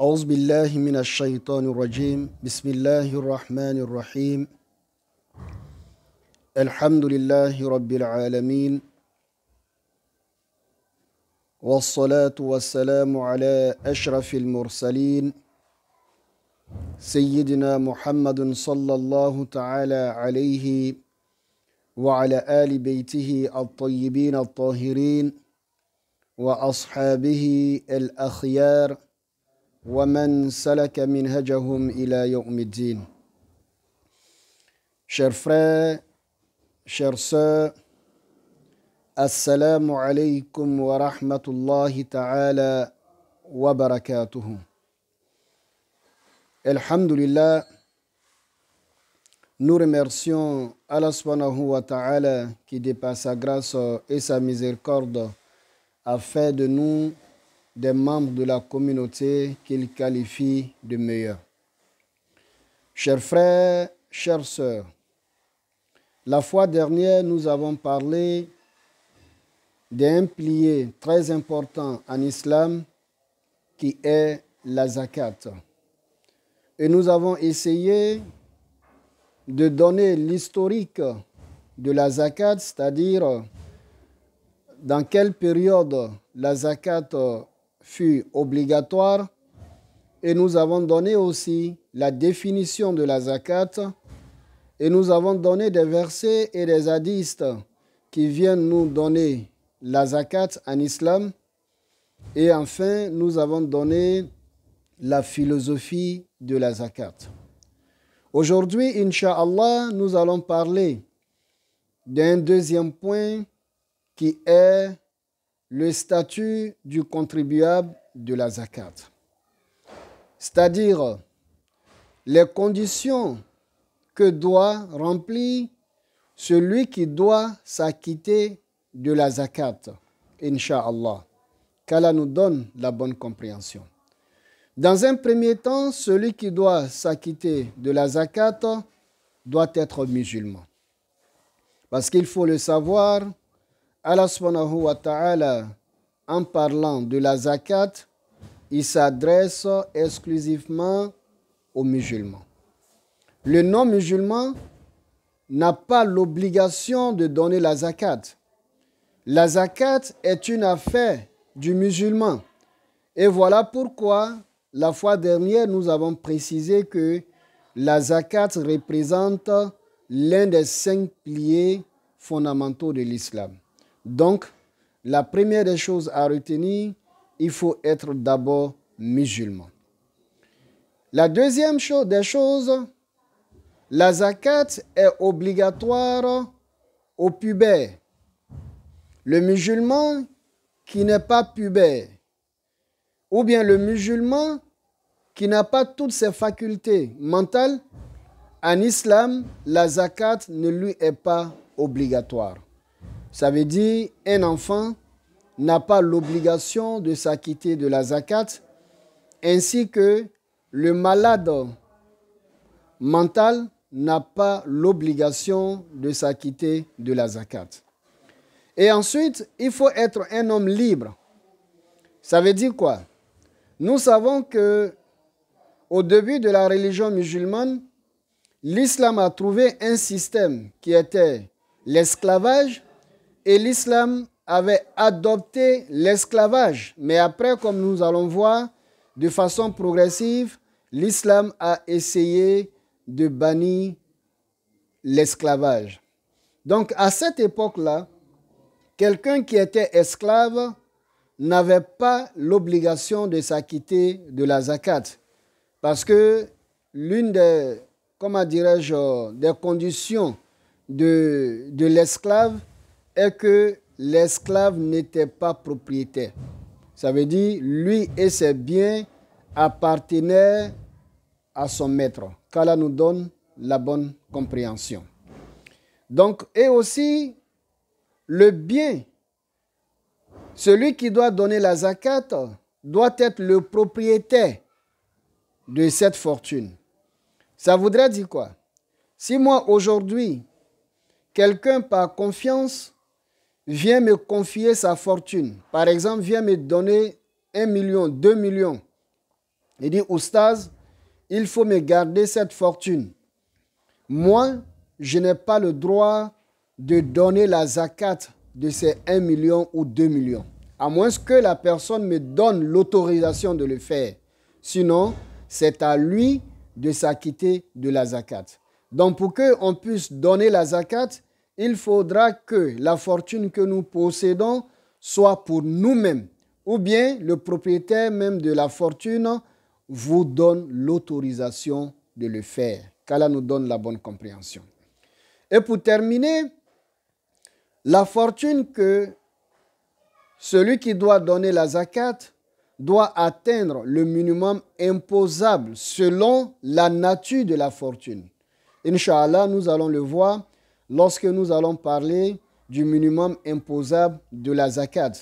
أعوذ بالله من الشيطان الرجيم بسم الله الرحمن الرحيم الحمد لله رب العالمين والصلاة والسلام على أشرف المرسلين سيدنا محمد صلى الله تعالى عليه وعلى آل بيته الطيبين الطاهرين وأصحابه الأخيار ومن سلك منهجهم إلى يوم الدين Chers frères, chères sœurs, Assalamu alaikum wa rahmatullahi ta'ala wa barakatuhu. nous remercions Allah subhanahu wa ta'ala qui dépasse sa grâce et sa miséricorde afin de nous des membres de la communauté qu'il qualifie de meilleurs. Chers frères, chères sœurs, la fois dernière, nous avons parlé d'un plié très important en islam qui est la zakat. Et nous avons essayé de donner l'historique de la zakat, c'est-à-dire dans quelle période la zakat fut obligatoire et nous avons donné aussi la définition de la zakat et nous avons donné des versets et des hadiths qui viennent nous donner la zakat en islam. Et enfin, nous avons donné la philosophie de la zakat. Aujourd'hui, inshallah nous allons parler d'un deuxième point qui est le statut du contribuable de la zakat, c'est-à-dire les conditions que doit remplir celui qui doit s'acquitter de la zakat, Inch'Allah. Qu'Allah nous donne la bonne compréhension. Dans un premier temps, celui qui doit s'acquitter de la zakat doit être musulman. Parce qu'il faut le savoir, Allah subhanahu wa ta'ala, en parlant de la zakat, il s'adresse exclusivement aux musulmans. Le non-musulman n'a pas l'obligation de donner la zakat. La zakat est une affaire du musulman. Et voilà pourquoi la fois dernière, nous avons précisé que la zakat représente l'un des cinq piliers fondamentaux de l'islam. Donc, la première des choses à retenir, il faut être d'abord musulman. La deuxième chose des choses, la zakat est obligatoire au pubère. Le musulman qui n'est pas pubère, ou bien le musulman qui n'a pas toutes ses facultés mentales, en islam, la zakat ne lui est pas obligatoire. Ça veut dire un enfant n'a pas l'obligation de s'acquitter de la zakat, ainsi que le malade mental n'a pas l'obligation de s'acquitter de la zakat. Et ensuite, il faut être un homme libre. Ça veut dire quoi Nous savons que au début de la religion musulmane, l'islam a trouvé un système qui était l'esclavage et l'islam avait adopté l'esclavage. Mais après, comme nous allons voir, de façon progressive, l'islam a essayé de bannir l'esclavage. Donc à cette époque-là, quelqu'un qui était esclave n'avait pas l'obligation de s'acquitter de la zakat. Parce que l'une des, je des conditions de, de l'esclave, est que l'esclave n'était pas propriétaire. Ça veut dire, lui et ses biens appartenaient à son maître. Cela nous donne la bonne compréhension. Donc, et aussi, le bien, celui qui doit donner la zakat, doit être le propriétaire de cette fortune. Ça voudrait dire quoi Si moi, aujourd'hui, quelqu'un par confiance vient me confier sa fortune, par exemple, vient me donner un million, deux millions, il dit, Oustaz, il faut me garder cette fortune. Moi, je n'ai pas le droit de donner la zakat de ces 1 million ou 2 millions, à moins que la personne me donne l'autorisation de le faire. Sinon, c'est à lui de s'acquitter de la zakat. Donc, pour qu'on puisse donner la zakat, il faudra que la fortune que nous possédons soit pour nous-mêmes, ou bien le propriétaire même de la fortune vous donne l'autorisation de le faire. Qu'Allah nous donne la bonne compréhension. Et pour terminer, la fortune que celui qui doit donner la zakat doit atteindre le minimum imposable selon la nature de la fortune. Inch'Allah, nous allons le voir lorsque nous allons parler du minimum imposable de la zakat.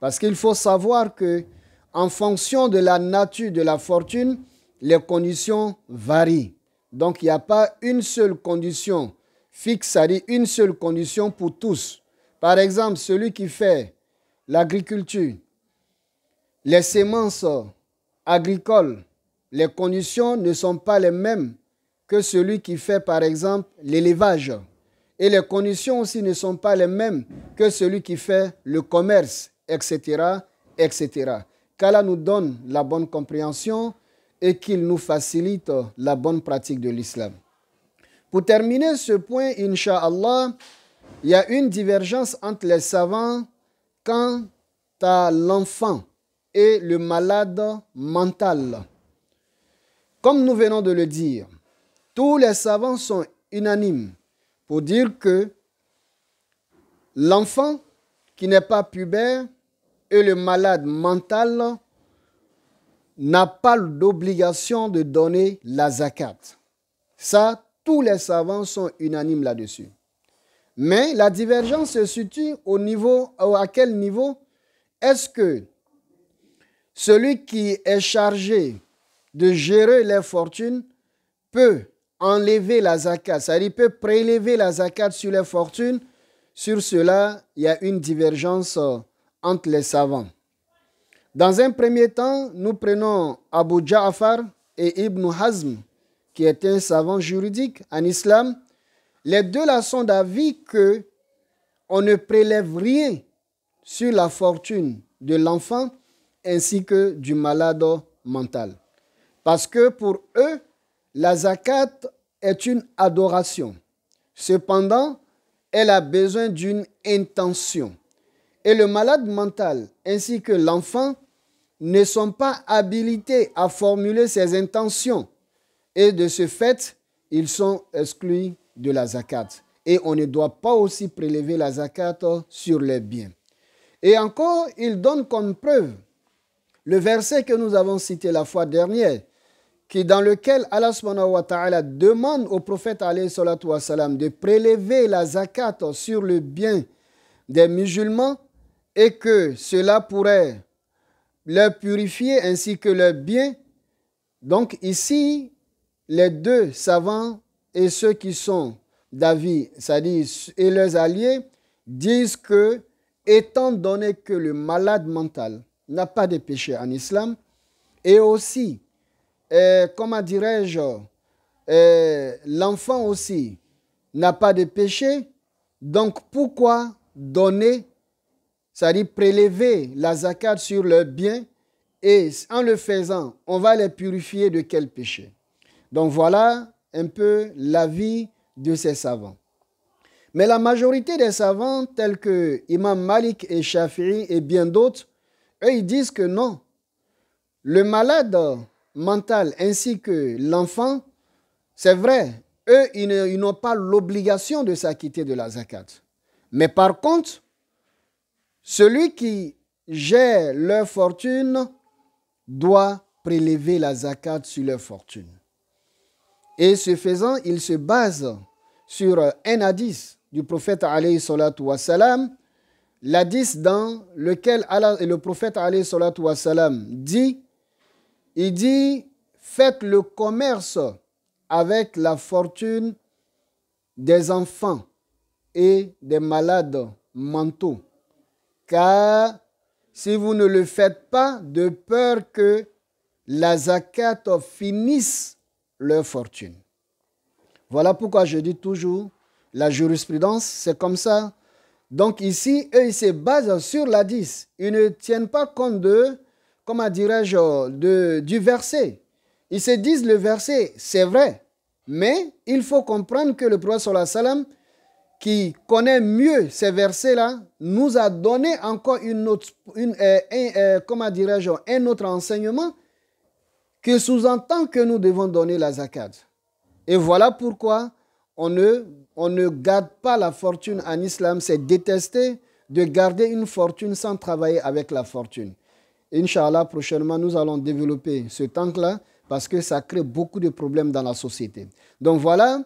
Parce qu'il faut savoir que, en fonction de la nature de la fortune, les conditions varient. Donc, il n'y a pas une seule condition fixe, c'est-à-dire une seule condition pour tous. Par exemple, celui qui fait l'agriculture, les semences agricoles, les conditions ne sont pas les mêmes que celui qui fait, par exemple, l'élevage. Et les conditions aussi ne sont pas les mêmes que celui qui fait le commerce, etc., etc. Qu'Allah nous donne la bonne compréhension et qu'il nous facilite la bonne pratique de l'islam. Pour terminer ce point, Inch'Allah, il y a une divergence entre les savants quant à l'enfant et le malade mental. Comme nous venons de le dire, tous les savants sont unanimes pour dire que l'enfant qui n'est pas pubère et le malade mental n'a pas d'obligation de donner la zakat. Ça, tous les savants sont unanimes là-dessus. Mais la divergence se situe au niveau, à quel niveau Est-ce que celui qui est chargé de gérer les fortunes peut enlever la zakat, c'est-à-dire peut prélever la zakat sur les fortunes, sur cela, il y a une divergence euh, entre les savants. Dans un premier temps, nous prenons Abu Ja'far et Ibn Hazm, qui est un savant juridique en islam. Les deux là sont d'avis que on ne prélève rien sur la fortune de l'enfant ainsi que du malade mental. Parce que pour eux, la zakat est une adoration. Cependant, elle a besoin d'une intention. Et le malade mental ainsi que l'enfant ne sont pas habilités à formuler ces intentions. Et de ce fait, ils sont exclus de la zakat. Et on ne doit pas aussi prélever la zakat sur les biens. Et encore, il donne comme preuve le verset que nous avons cité la fois dernière qui, dans lequel Allah demande au prophète de prélever la zakat sur le bien des musulmans et que cela pourrait leur purifier ainsi que leur bien. Donc ici, les deux savants et ceux qui sont d'avis, c'est-à-dire et leurs alliés, disent que, étant donné que le malade mental n'a pas de péché en islam, et aussi comment dirais-je, l'enfant aussi n'a pas de péché, donc pourquoi donner, c'est-à-dire prélever la zakat sur le bien et en le faisant, on va les purifier de quel péché Donc voilà un peu l'avis de ces savants. Mais la majorité des savants, tels que Imam Malik et Shafi'i et bien d'autres, eux, ils disent que non. Le malade mental ainsi que l'enfant, c'est vrai, eux, ils n'ont pas l'obligation de s'acquitter de la zakat. Mais par contre, celui qui gère leur fortune doit prélever la zakat sur leur fortune. Et ce faisant, il se base sur un hadith du prophète alayhi salatu wassalam, l'hadith dans lequel Allah, le prophète alayhi salatu wassalam dit il dit, faites le commerce avec la fortune des enfants et des malades mentaux, car si vous ne le faites pas, de peur que la zakat finisse leur fortune. Voilà pourquoi je dis toujours, la jurisprudence, c'est comme ça. Donc ici, eux, ils se basent sur la 10. Ils ne tiennent pas compte de comment dirais-je, euh, du verset. Ils se disent le verset, c'est vrai. Mais il faut comprendre que le prophète sallallahu qui connaît mieux ces versets-là, nous a donné encore une autre, une, euh, un, euh, je un autre enseignement que sous-entend que nous devons donner la zakat. Et voilà pourquoi on ne, on ne garde pas la fortune en islam. C'est détesté de garder une fortune sans travailler avec la fortune. Inch'Allah, prochainement, nous allons développer ce tank-là parce que ça crée beaucoup de problèmes dans la société. Donc voilà,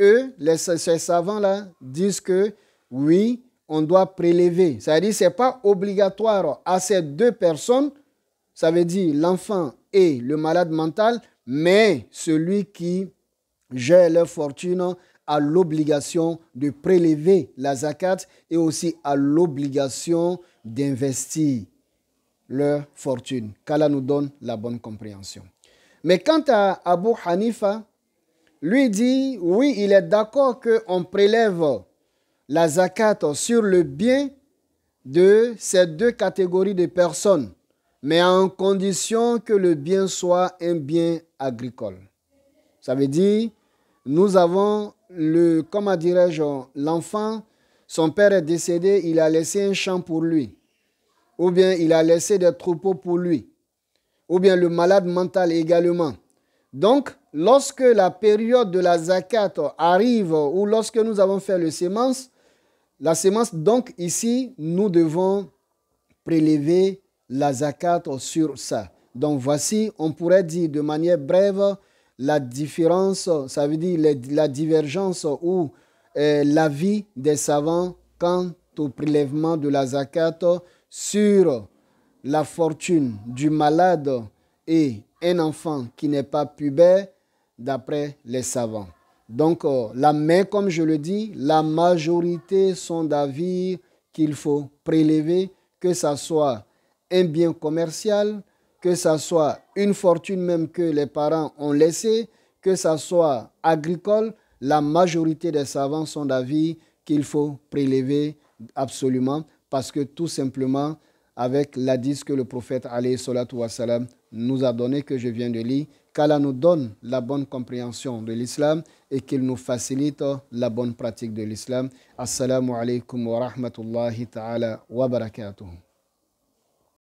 eux, ces savants-là, disent que oui, on doit prélever. Ça veut dire que ce n'est pas obligatoire à ces deux personnes, ça veut dire l'enfant et le malade mental, mais celui qui gère leur fortune a l'obligation de prélever la zakat et aussi a l'obligation d'investir leur fortune. Qu'Allah nous donne la bonne compréhension. Mais quant à Abu Hanifa, lui dit, oui, il est d'accord qu'on prélève la zakat sur le bien de ces deux catégories de personnes, mais en condition que le bien soit un bien agricole. Ça veut dire, nous avons le, comment dirais-je, l'enfant, son père est décédé, il a laissé un champ pour lui ou bien il a laissé des troupeaux pour lui, ou bien le malade mental également. Donc, lorsque la période de la zakat arrive, ou lorsque nous avons fait le sémence, la semence. donc ici, nous devons prélever la zakat sur ça. Donc voici, on pourrait dire de manière brève, la différence, ça veut dire la divergence ou euh, l'avis des savants quant au prélèvement de la zakat sur la fortune du malade et un enfant qui n'est pas pubère d'après les savants. Donc, euh, la main, comme je le dis, la majorité sont d'avis qu'il faut prélever, que ce soit un bien commercial, que ce soit une fortune même que les parents ont laissée, que ce soit agricole, la majorité des savants sont d'avis qu'il faut prélever absolument parce que tout simplement, avec l'adis que le prophète nous a donné, que je viens de lire, qu'Allah nous donne la bonne compréhension de l'islam et qu'il nous facilite la bonne pratique de l'islam. Assalamu alaikum wa rahmatullahi ta'ala wa barakatuh.